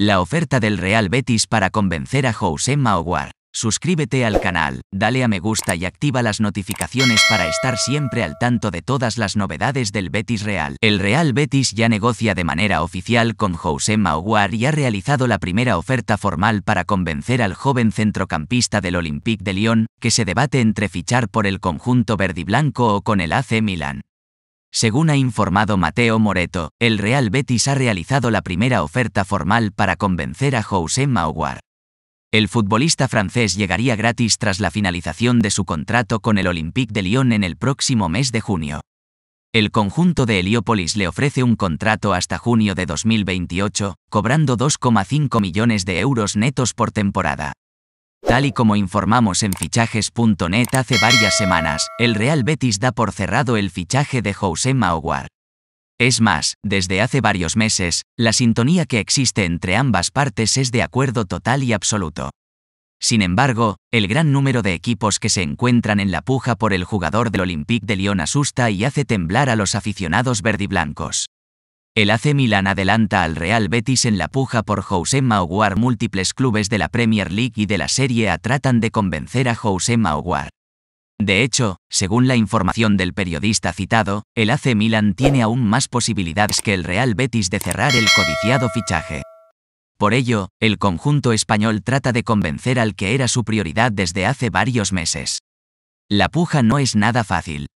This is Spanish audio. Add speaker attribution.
Speaker 1: La oferta del Real Betis para convencer a José Mauguar. Suscríbete al canal, dale a me gusta y activa las notificaciones para estar siempre al tanto de todas las novedades del Betis Real. El Real Betis ya negocia de manera oficial con José Mauguar y ha realizado la primera oferta formal para convencer al joven centrocampista del Olympique de Lyon, que se debate entre fichar por el conjunto verdiblanco o con el AC Milan. Según ha informado Mateo Moreto, el Real Betis ha realizado la primera oferta formal para convencer a José Mauguar. El futbolista francés llegaría gratis tras la finalización de su contrato con el Olympique de Lyon en el próximo mes de junio. El conjunto de Heliópolis le ofrece un contrato hasta junio de 2028, cobrando 2,5 millones de euros netos por temporada. Tal y como informamos en fichajes.net hace varias semanas, el Real Betis da por cerrado el fichaje de José Mauguar. Es más, desde hace varios meses, la sintonía que existe entre ambas partes es de acuerdo total y absoluto. Sin embargo, el gran número de equipos que se encuentran en la puja por el jugador del Olympique de Lyon asusta y hace temblar a los aficionados verdiblancos. El AC Milan adelanta al Real Betis en la puja por José Mauguar. Múltiples clubes de la Premier League y de la Serie A tratan de convencer a José Mauguar. De hecho, según la información del periodista citado, el AC Milan tiene aún más posibilidades que el Real Betis de cerrar el codiciado fichaje. Por ello, el conjunto español trata de convencer al que era su prioridad desde hace varios meses. La puja no es nada fácil.